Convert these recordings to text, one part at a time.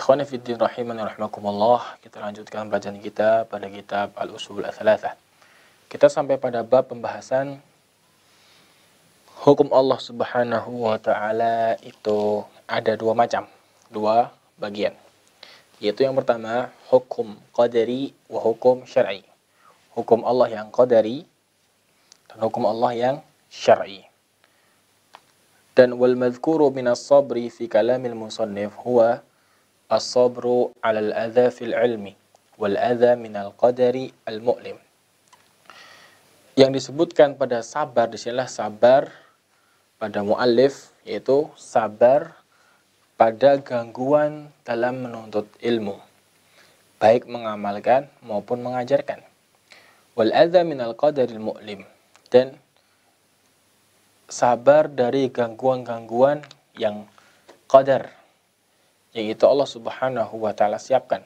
Ikhwani Fiddin Rahimani Rahimakumullah Kita lanjutkan pelajaran kita pada kitab Al-Usul Al-Thalathah Kita sampai pada bab pembahasan Hukum Allah Subhanahu Wa Ta'ala itu ada dua macam Dua bagian Yaitu yang pertama Hukum Qadari wa Hukum Syar'i Hukum Allah yang Qadari Dan hukum Allah yang Syar'i Dan wal madhkuru minas sabri fi kalamil musannif huwa as-sabru 'alal adha fil ilmi wal adza minal qadari al mu'lim. Yang disebutkan pada sabar disinilah sabar pada muallif yaitu sabar pada gangguan dalam menuntut ilmu baik mengamalkan maupun mengajarkan wal adza minal al mu'lim dan sabar dari gangguan-gangguan yang qadar yaitu Allah Subhanahu wa taala siapkan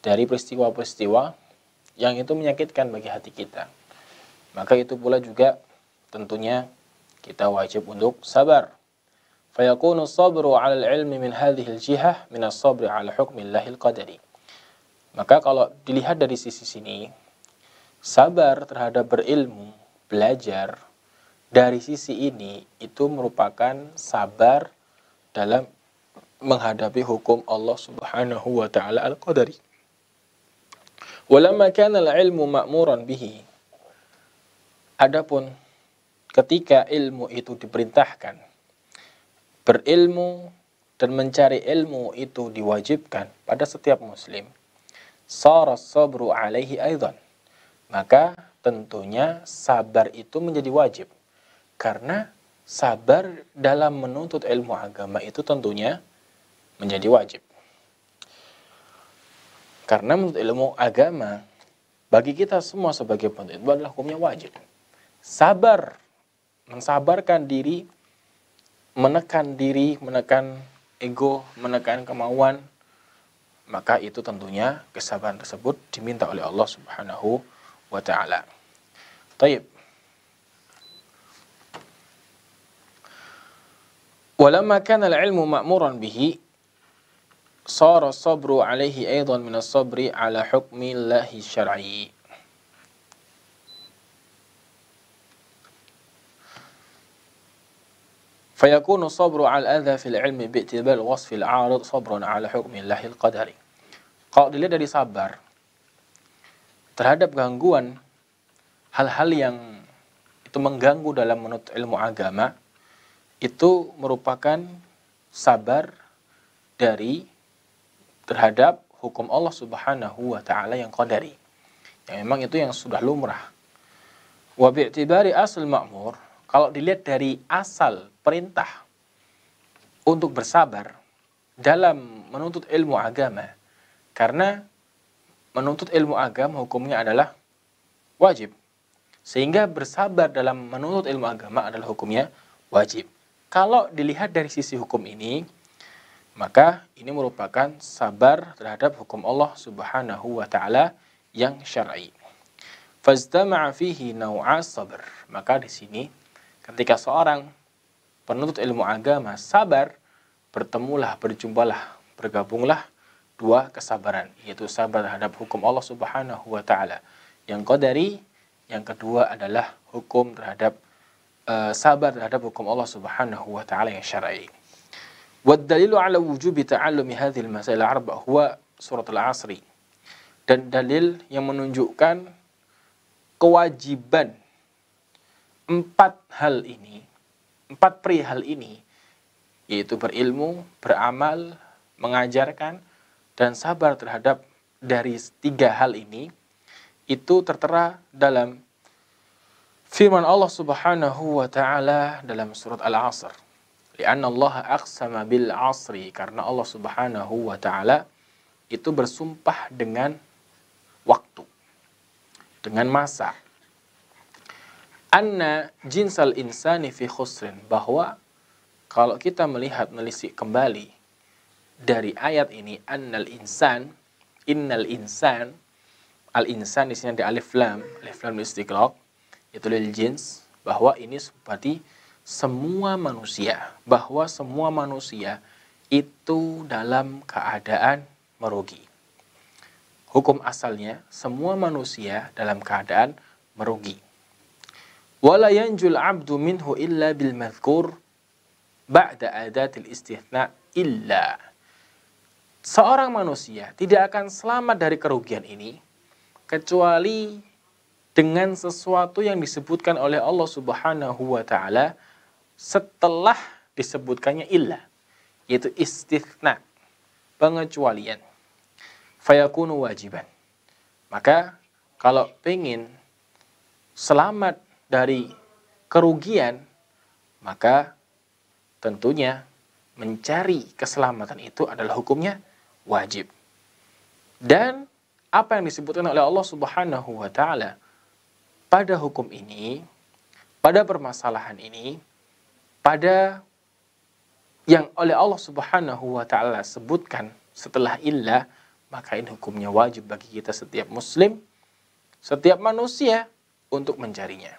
dari peristiwa-peristiwa yang itu menyakitkan bagi hati kita. Maka itu pula juga tentunya kita wajib untuk sabar. sabri hukmi lahil qadari. Maka kalau dilihat dari sisi sini, sabar terhadap berilmu, belajar dari sisi ini itu merupakan sabar dalam menghadapi hukum Allah Subhanahu wa taala al-qadari. Walamma kana al-ilmu ma'muran bihi. Adapun ketika ilmu itu diperintahkan berilmu dan mencari ilmu itu diwajibkan pada setiap muslim. Saras sabru alaihi aidan. Maka tentunya sabar itu menjadi wajib. Karena sabar dalam menuntut ilmu agama itu tentunya menjadi wajib. Karena menurut ilmu agama, bagi kita semua sebagai penuntut ilmu adalah hukumnya wajib. Sabar, mensabarkan diri, menekan diri, menekan ego, menekan kemauan, maka itu tentunya kesabaran tersebut diminta oleh Allah Subhanahu wa taala. Taib. Walamma kana al-ilmu ma'muran bihi sara sabru alaihi aidan min sabri ala hukmi lahi syar'i فيكون الصبر على الأذى في العلم باعتبار الوصف العارض صبر على حكم الله القدر. kalau dilihat dari sabar terhadap gangguan hal-hal yang itu mengganggu dalam menurut ilmu agama itu merupakan sabar dari terhadap hukum Allah Subhanahu wa taala yang qadari. Yang memang itu yang sudah lumrah. Wa bi'tibari asal ma'mur, kalau dilihat dari asal perintah untuk bersabar dalam menuntut ilmu agama karena menuntut ilmu agama hukumnya adalah wajib. Sehingga bersabar dalam menuntut ilmu agama adalah hukumnya wajib. Kalau dilihat dari sisi hukum ini, maka ini merupakan sabar terhadap hukum Allah Subhanahu wa taala yang syar'i. Fazdama'a fihi naw'a sabr. Maka di sini ketika seorang penuntut ilmu agama sabar bertemulah, berjumpalah, bergabunglah dua kesabaran, yaitu sabar terhadap hukum Allah Subhanahu wa taala. Yang qadari, yang kedua adalah hukum terhadap uh, sabar terhadap hukum Allah Subhanahu wa taala yang syar'i. Wadalilu ala wujubi ta'allumi hadhil masalah arba huwa surat al-asri. Dan dalil yang menunjukkan kewajiban empat hal ini, empat perihal ini, yaitu berilmu, beramal, mengajarkan, dan sabar terhadap dari tiga hal ini, itu tertera dalam firman Allah Subhanahu wa taala dalam surat Al-Asr. Lianna Allah aqsama bil asri karena Allah Subhanahu wa taala itu bersumpah dengan waktu. Dengan masa. Anna jinsal insani fi khusrin bahwa kalau kita melihat melisik kembali dari ayat ini annal insan innal insan al insan di sini ada alif lam alif lam istiqlal itu lil jins bahwa ini seperti semua manusia bahwa semua manusia itu dalam keadaan merugi. Hukum asalnya semua manusia dalam keadaan merugi. Wala yanjul abdu minhu illa bil madhkur ba'da adatil istihna illa. Seorang manusia tidak akan selamat dari kerugian ini kecuali dengan sesuatu yang disebutkan oleh Allah Subhanahu wa taala setelah disebutkannya illa yaitu istithna pengecualian fayakunu wajiban maka kalau pengen selamat dari kerugian maka tentunya mencari keselamatan itu adalah hukumnya wajib dan apa yang disebutkan oleh Allah Subhanahu wa taala pada hukum ini pada permasalahan ini pada yang oleh Allah Subhanahu wa taala sebutkan setelah illa maka ini hukumnya wajib bagi kita setiap muslim setiap manusia untuk mencarinya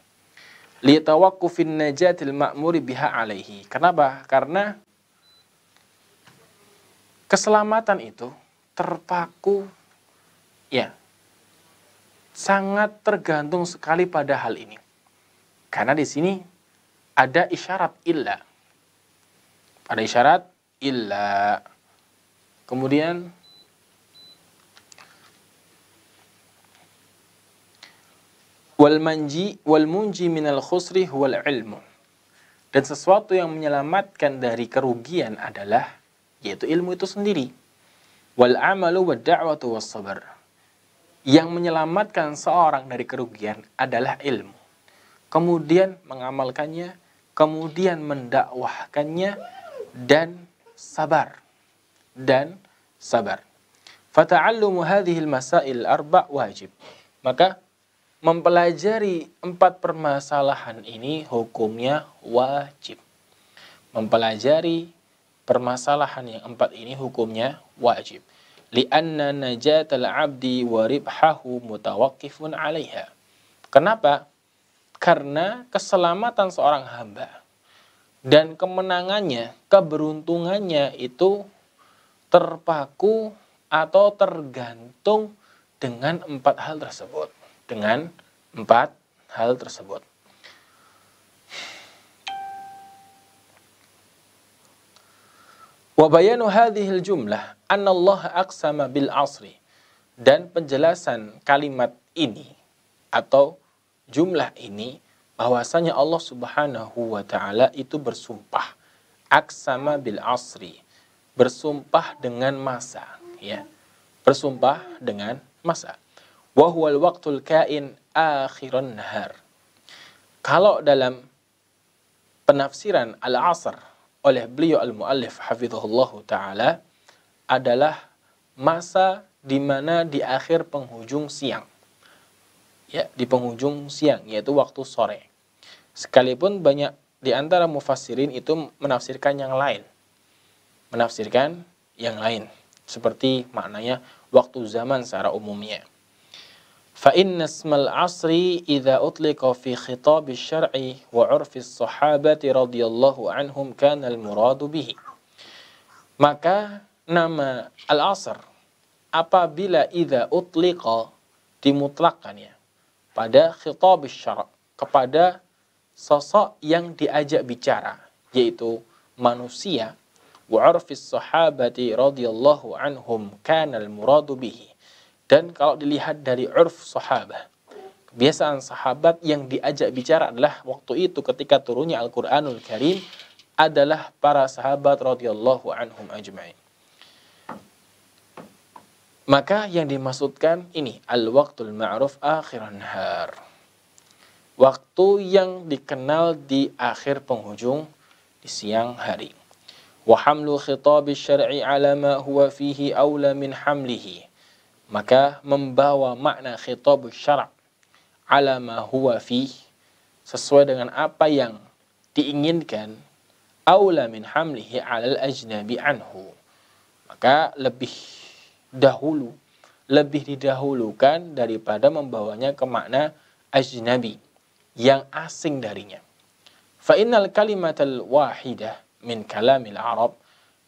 tawaqqufin najatil ma'muri biha alaihi kenapa karena keselamatan itu terpaku ya sangat tergantung sekali pada hal ini karena di sini ada isyarat illa. Ada isyarat illa. Kemudian wal manji wal munji minal khusri wal ilmu. Dan sesuatu yang menyelamatkan dari kerugian adalah yaitu ilmu itu sendiri. Wal amalu wad da'watu was sabar. Yang menyelamatkan seorang dari kerugian adalah ilmu. Kemudian mengamalkannya kemudian mendakwahkannya dan sabar dan sabar. Fata'allumu al masail arba wajib. Maka mempelajari empat permasalahan ini hukumnya wajib. Mempelajari permasalahan yang empat ini hukumnya wajib. Lianna najatal abdi wa ribhahu mutawakkifun alaiha. Kenapa? Karena keselamatan seorang hamba dan kemenangannya, keberuntungannya itu terpaku atau tergantung dengan empat hal tersebut. Dengan empat hal tersebut. Wabayanu hadhil jumlah anallah aqsama bil asri dan penjelasan kalimat ini atau jumlah ini bahwasanya Allah Subhanahu wa taala itu bersumpah aksama bil asri bersumpah dengan masa ya bersumpah dengan masa wa huwal waqtul kain akhiran nahar kalau dalam penafsiran al-asr oleh beliau al-muallif hafizahullah taala adalah masa di mana di akhir penghujung siang ya di penghujung siang yaitu waktu sore. Sekalipun banyak di antara mufassirin itu menafsirkan yang lain. Menafsirkan yang lain seperti maknanya waktu zaman secara umumnya. Fa inna ismal asri idza utliqa fi khitab syar'i wa 'urfi sahabati radhiyallahu anhum kana al-muradu bihi. Maka nama al-asr apabila idza utliqa dimutlakkan ya pada khitab syara kepada sosok yang diajak bicara yaitu manusia wa arfis sahabati radhiyallahu anhum kana al muradu bihi dan kalau dilihat dari urf sahabat kebiasaan sahabat yang diajak bicara adalah waktu itu ketika turunnya Al-Qur'anul Karim adalah para sahabat radhiyallahu anhum ajma'in maka yang dimaksudkan ini al-waqtul ma'ruf akhiran har. Waktu yang dikenal di akhir penghujung di siang hari. Wa hamlu khitab syar'i ala ma huwa fihi aula min hamlihi. Maka membawa makna khitab syar' ala ma huwa fihi sesuai dengan apa yang diinginkan aula min hamlihi alal ajnabi anhu. Maka lebih dahulu lebih didahulukan daripada membawanya ke makna ajnabi yang asing darinya. Fa innal kalimatal wahidah min kalamil Arab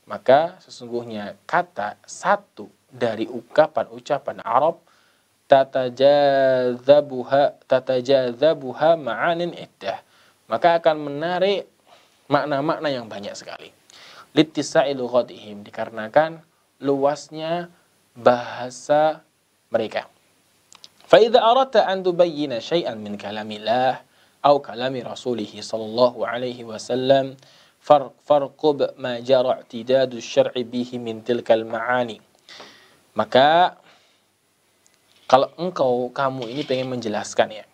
maka sesungguhnya kata satu dari ucapan ucapan Arab tatajadzabuha tatajadzabuha ma'anin iddah maka akan menarik makna-makna yang banyak sekali litisai lughatihim dikarenakan luasnya bahasa mereka. Fa'idha arata an tubayyina syai'an min kalamillah au kalami rasulih sallallahu alaihi wasallam farqub ma jara syar'i bihi min tilkal ma'ani. Maka kalau engkau kamu ini pengen menjelaskan ya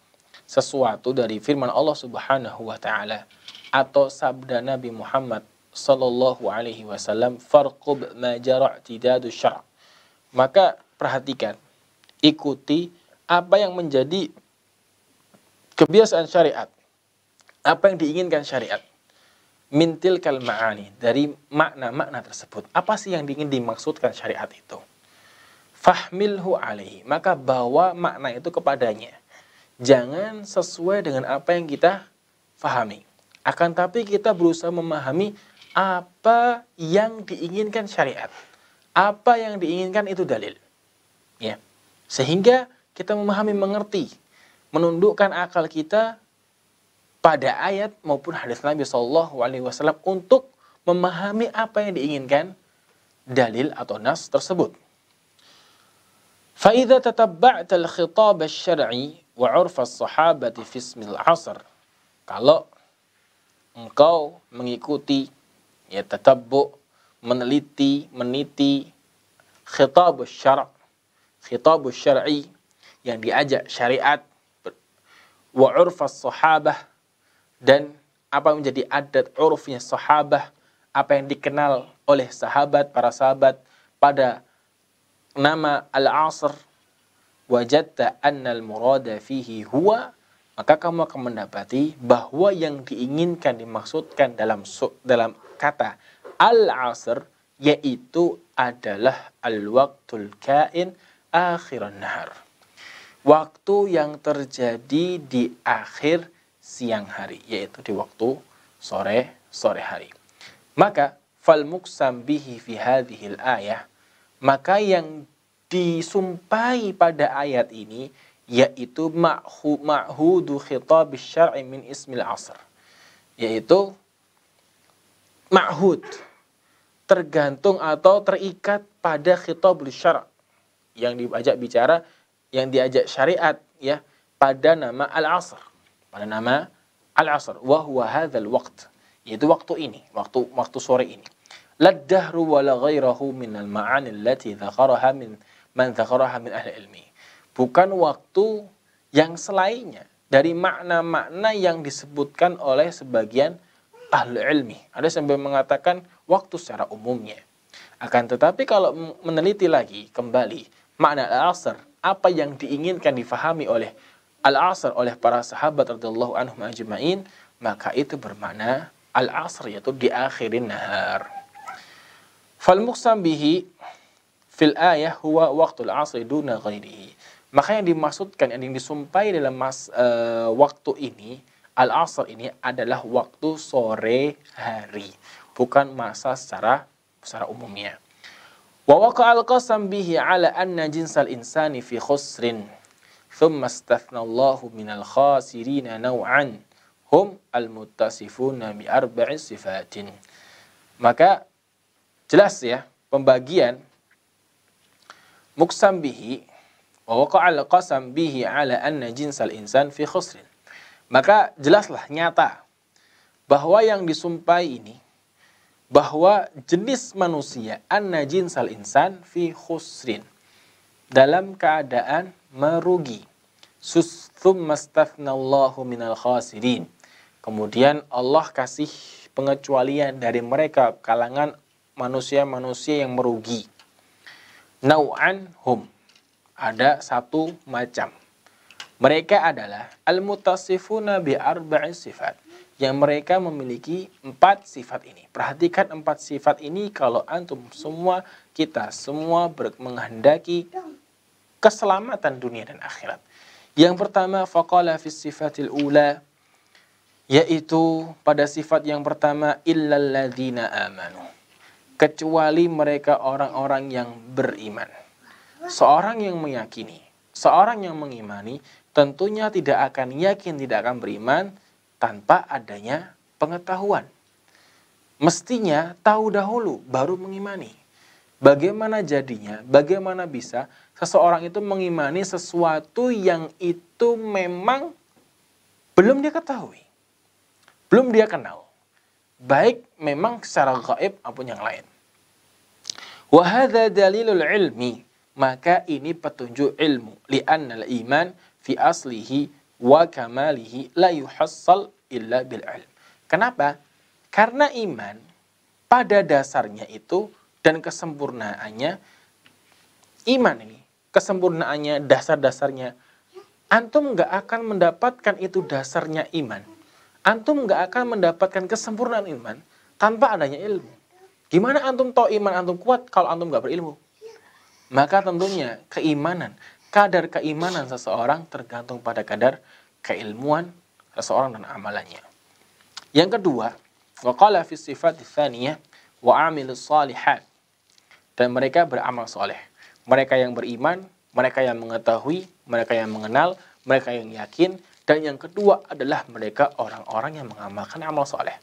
sesuatu dari firman Allah Subhanahu wa taala atau sabda Nabi Muhammad sallallahu alaihi wasallam farqub ma jara syar' Maka perhatikan, ikuti apa yang menjadi kebiasaan syariat. Apa yang diinginkan syariat. Mintil kalmaani dari makna-makna tersebut. Apa sih yang ingin dimaksudkan syariat itu? Fahmilhu alaihi, maka bawa makna itu kepadanya. Jangan sesuai dengan apa yang kita fahami. Akan tapi kita berusaha memahami apa yang diinginkan syariat apa yang diinginkan itu dalil. Ya. Sehingga kita memahami, mengerti, menundukkan akal kita pada ayat maupun hadis Nabi Shallallahu Alaihi Wasallam untuk memahami apa yang diinginkan dalil atau nas tersebut. فَإِذَا تَتَبَّعْتَ الْخِطَابَ الشَّرْعِي وَعُرْفَ الصَّحَابَةِ فِي اسْمِ الْعَصَرِ kalau engkau mengikuti ya tetap meneliti, meniti khitab syar' khitab syar'i yang diajak syariat wa urfas sahabah dan apa yang menjadi adat urufnya sahabah apa yang dikenal oleh sahabat para sahabat pada nama al-asr wajadta annal murada fihi huwa maka kamu akan mendapati bahwa yang diinginkan dimaksudkan dalam dalam kata al-asr yaitu adalah al-waqtul kain akhiran nahar. Waktu yang terjadi di akhir siang hari, yaitu di waktu sore sore hari. Maka fal muksam bihi fi al ayah, maka yang disumpai pada ayat ini yaitu ma'hu ma'hudu khitab syar'i min ismil asr yaitu ma'hud tergantung atau terikat pada khitab syara yang diajak bicara yang diajak syariat ya pada nama al-asr pada nama al-asr wa huwa hadzal waqt yaitu waktu ini waktu waktu sore ini la dahru wa la ghairahu min al-ma'ani allati dzakaraha min man dzakaraha min ahli ilmi bukan waktu yang selainnya dari makna-makna yang disebutkan oleh sebagian ahli ilmi. Ada sampai mengatakan waktu secara umumnya. Akan tetapi kalau meneliti lagi kembali makna al-asr, apa yang diinginkan difahami oleh al-asr oleh para sahabat radhiyallahu anhum ajmain, maka itu bermakna al-asr yaitu di akhirin nahar. Fal muqsam bihi fil ayah huwa al-asr duna ghairihi. Maka yang dimaksudkan yang disumpai dalam mas, uh, waktu ini Al-asr ini adalah waktu sore hari, bukan masa secara secara umumnya. Wa waqa'a al-qasam bihi ala anna jinsal insani fi khusrin. Thumma istathna Allahu al khasirin naw'an hum al-muttasifuna bi arba'i sifatin. Maka jelas ya pembagian muksam bihi wa waqa'a al-qasam bihi ala anna jinsal insan fi khusrin. Maka jelaslah nyata bahwa yang disumpai ini bahwa jenis manusia an najin sal insan fi khusrin dalam keadaan merugi. Susthummastafnallahu minal khasirin. Kemudian Allah kasih pengecualian dari mereka kalangan manusia-manusia yang merugi. Nau'an hum. Ada satu macam. Mereka adalah al-mutasifuna bi arba'i sifat yang mereka memiliki empat sifat ini. Perhatikan empat sifat ini kalau antum semua kita semua menghendaki keselamatan dunia dan akhirat. Yang pertama faqala fi sifatil ula yaitu pada sifat yang pertama illalladzina amanu kecuali mereka orang-orang yang beriman. Seorang yang meyakini, seorang yang mengimani tentunya tidak akan yakin, tidak akan beriman tanpa adanya pengetahuan. Mestinya tahu dahulu baru mengimani. Bagaimana jadinya, bagaimana bisa seseorang itu mengimani sesuatu yang itu memang belum dia ketahui, belum dia kenal. Baik memang secara gaib maupun yang lain. Wahada dalilul ilmi. Maka ini petunjuk ilmu. Li'annal iman fi aslihi wa kamalihi la yuhassal illa bil ilm. Kenapa? Karena iman pada dasarnya itu dan kesempurnaannya iman ini, kesempurnaannya dasar-dasarnya antum nggak akan mendapatkan itu dasarnya iman. Antum nggak akan mendapatkan kesempurnaan iman tanpa adanya ilmu. Gimana antum tahu iman antum kuat kalau antum nggak berilmu? Maka tentunya keimanan kadar keimanan seseorang tergantung pada kadar keilmuan seseorang dan amalannya. Yang kedua, waqala fi sifat tsaniyah wa amilus salihat. Dan mereka beramal soleh. Mereka yang beriman, mereka yang mengetahui, mereka yang mengenal, mereka yang yakin, dan yang kedua adalah mereka orang-orang yang mengamalkan amal soleh.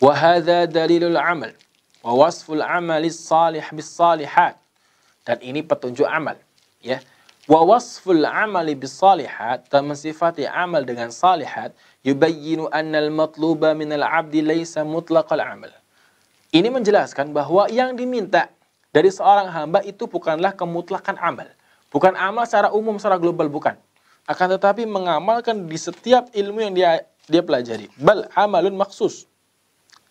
Wahada dalilul amal, wa wasful amalis salih bis salihat. Dan ini petunjuk amal ya wa wasful amali bisalihat dan mensifati amal dengan salihat yubayyinu al matluba al abdi mutlaq al amal ini menjelaskan bahwa yang diminta dari seorang hamba itu bukanlah kemutlakan amal bukan amal secara umum secara global bukan akan tetapi mengamalkan di setiap ilmu yang dia dia pelajari bal amalun maksus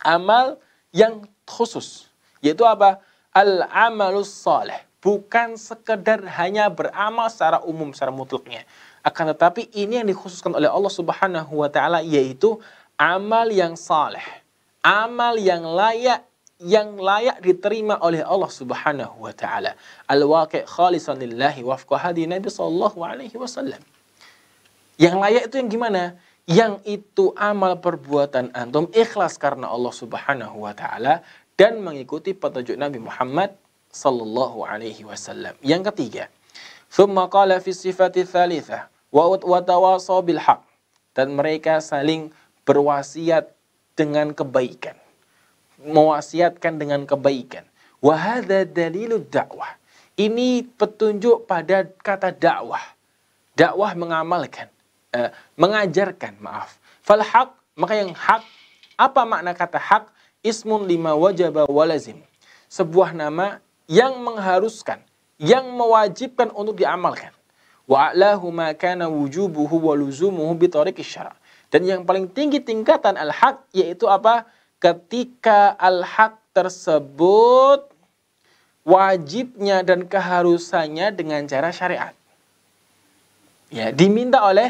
amal yang khusus yaitu apa al amalus salih bukan sekedar hanya beramal secara umum secara mutlaknya akan tetapi ini yang dikhususkan oleh Allah Subhanahu wa taala yaitu amal yang saleh amal yang layak yang layak diterima oleh Allah Subhanahu wa taala al-waqi' khalisan lillahi wafqa hadi Nabi sallallahu alaihi wasallam yang layak itu yang gimana yang itu amal perbuatan antum ikhlas karena Allah Subhanahu wa taala dan mengikuti petunjuk Nabi Muhammad sallallahu alaihi wasallam. Yang ketiga, thumma qala fi sifati tsalitsah wa watawasaw bil haq. Dan mereka saling berwasiat dengan kebaikan. Mewasiatkan dengan kebaikan. Wa hadza dalilud dakwah. Ini petunjuk pada kata dakwah. Dakwah mengamalkan, eh, mengajarkan, maaf. Fal haq, maka yang hak apa makna kata hak? Ismun lima wajaba walazim. Sebuah nama yang mengharuskan, yang mewajibkan untuk diamalkan. kana wujubuhu wa Dan yang paling tinggi tingkatan al-haq yaitu apa? Ketika al-haq tersebut wajibnya dan keharusannya dengan cara syariat. Ya, diminta oleh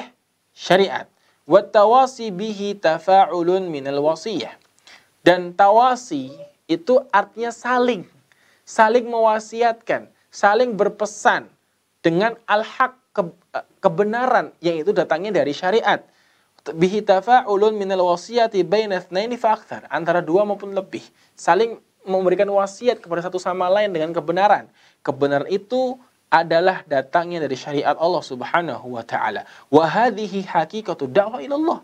syariat. Watawasi bihi tafa'ulun minal wasiyah. Dan tawasi itu artinya saling saling mewasiatkan, saling berpesan dengan al-haq ke, eh, kebenaran yang itu datangnya dari syariat. Bihi ulun minal wasiyati bainathnaini Antara dua maupun lebih. Saling memberikan wasiat kepada satu sama lain dengan kebenaran. Kebenaran itu adalah datangnya dari syariat Allah Subhanahu wa taala. Wa hadhihi haqiqatu da'wa ilallah.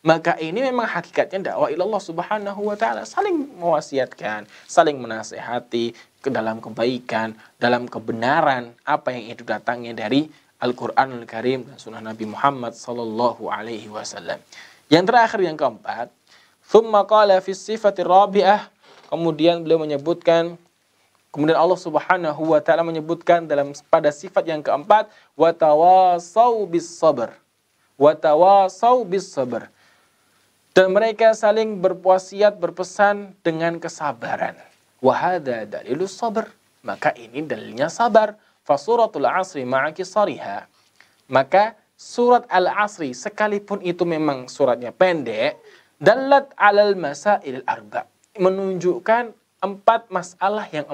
Maka ini memang hakikatnya dakwah ilallah subhanahu wa ta'ala. Saling mewasiatkan, saling menasehati ke dalam kebaikan, dalam kebenaran apa yang itu datangnya dari Al-Quranul Al Karim dan Sunnah Nabi Muhammad Sallallahu Alaihi Wasallam. Yang terakhir yang keempat, thumma qala fi sifatir rabi'ah. Kemudian beliau menyebutkan Kemudian Allah Subhanahu wa taala menyebutkan dalam pada sifat yang keempat watawasau bis sabar Watawasau bis sabar dan mereka saling berpuasiat berpesan dengan kesabaran. Wahada dalilu sabar. Maka ini dalilnya sabar. Fasuratul asri ma'aki sariha. Maka surat al-asri sekalipun itu memang suratnya pendek. Dalat alal masail arba. Menunjukkan empat masalah yang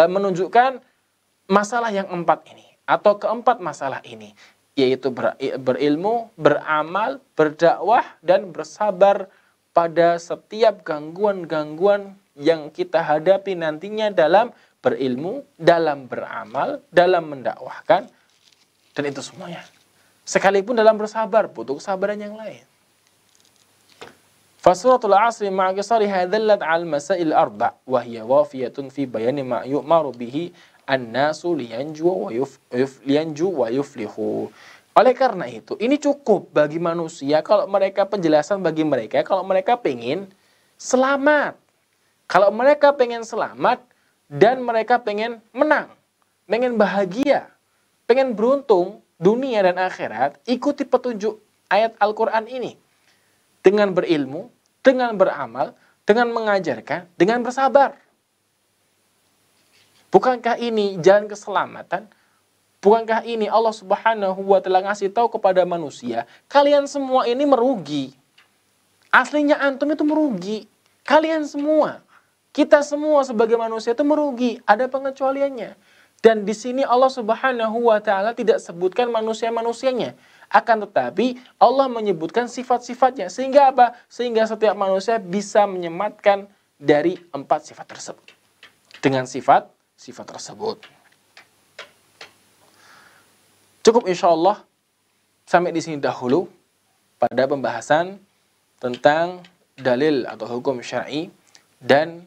eh, menunjukkan masalah yang empat ini atau keempat masalah ini yaitu berilmu, beramal, berdakwah dan bersabar pada setiap gangguan-gangguan yang kita hadapi nantinya dalam berilmu, dalam beramal, dalam mendakwahkan dan itu semuanya. Sekalipun dalam bersabar butuh kesabaran yang lain. Fasuratul asri ma'akisari hadallat 'al masail arba' wahiyya wafiyatun fi bayani ma'yu'maru bihi annasu liyanju wa, yuf, yuf, liyanju wa yuflihu. Oleh karena itu, ini cukup bagi manusia kalau mereka penjelasan bagi mereka kalau mereka pengen selamat. Kalau mereka pengen selamat dan mereka pengen menang, pengen bahagia, pengen beruntung dunia dan akhirat, ikuti petunjuk ayat Al-Qur'an ini. Dengan berilmu, dengan beramal, dengan mengajarkan, dengan bersabar. Bukankah ini jalan keselamatan? Bukankah ini Allah Subhanahu wa taala ngasih tahu kepada manusia, kalian semua ini merugi. Aslinya antum itu merugi. Kalian semua, kita semua sebagai manusia itu merugi, ada pengecualiannya. Dan di sini Allah Subhanahu wa taala tidak sebutkan manusia-manusianya. Akan tetapi Allah menyebutkan sifat-sifatnya sehingga apa? Sehingga setiap manusia bisa menyematkan dari empat sifat tersebut. Dengan sifat sifat tersebut. Cukup insya Allah sampai di sini dahulu pada pembahasan tentang dalil atau hukum syar'i dan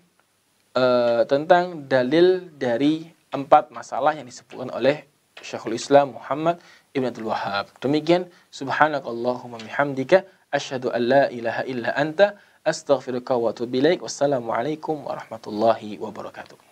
e, tentang dalil dari empat masalah yang disebutkan oleh Syekhul Islam Muhammad Ibn Abdul Wahab. Demikian subhanakallahumma bihamdika asyhadu an la ilaha illa anta astaghfiruka wa atubu ilaik. Wassalamualaikum warahmatullahi wabarakatuh.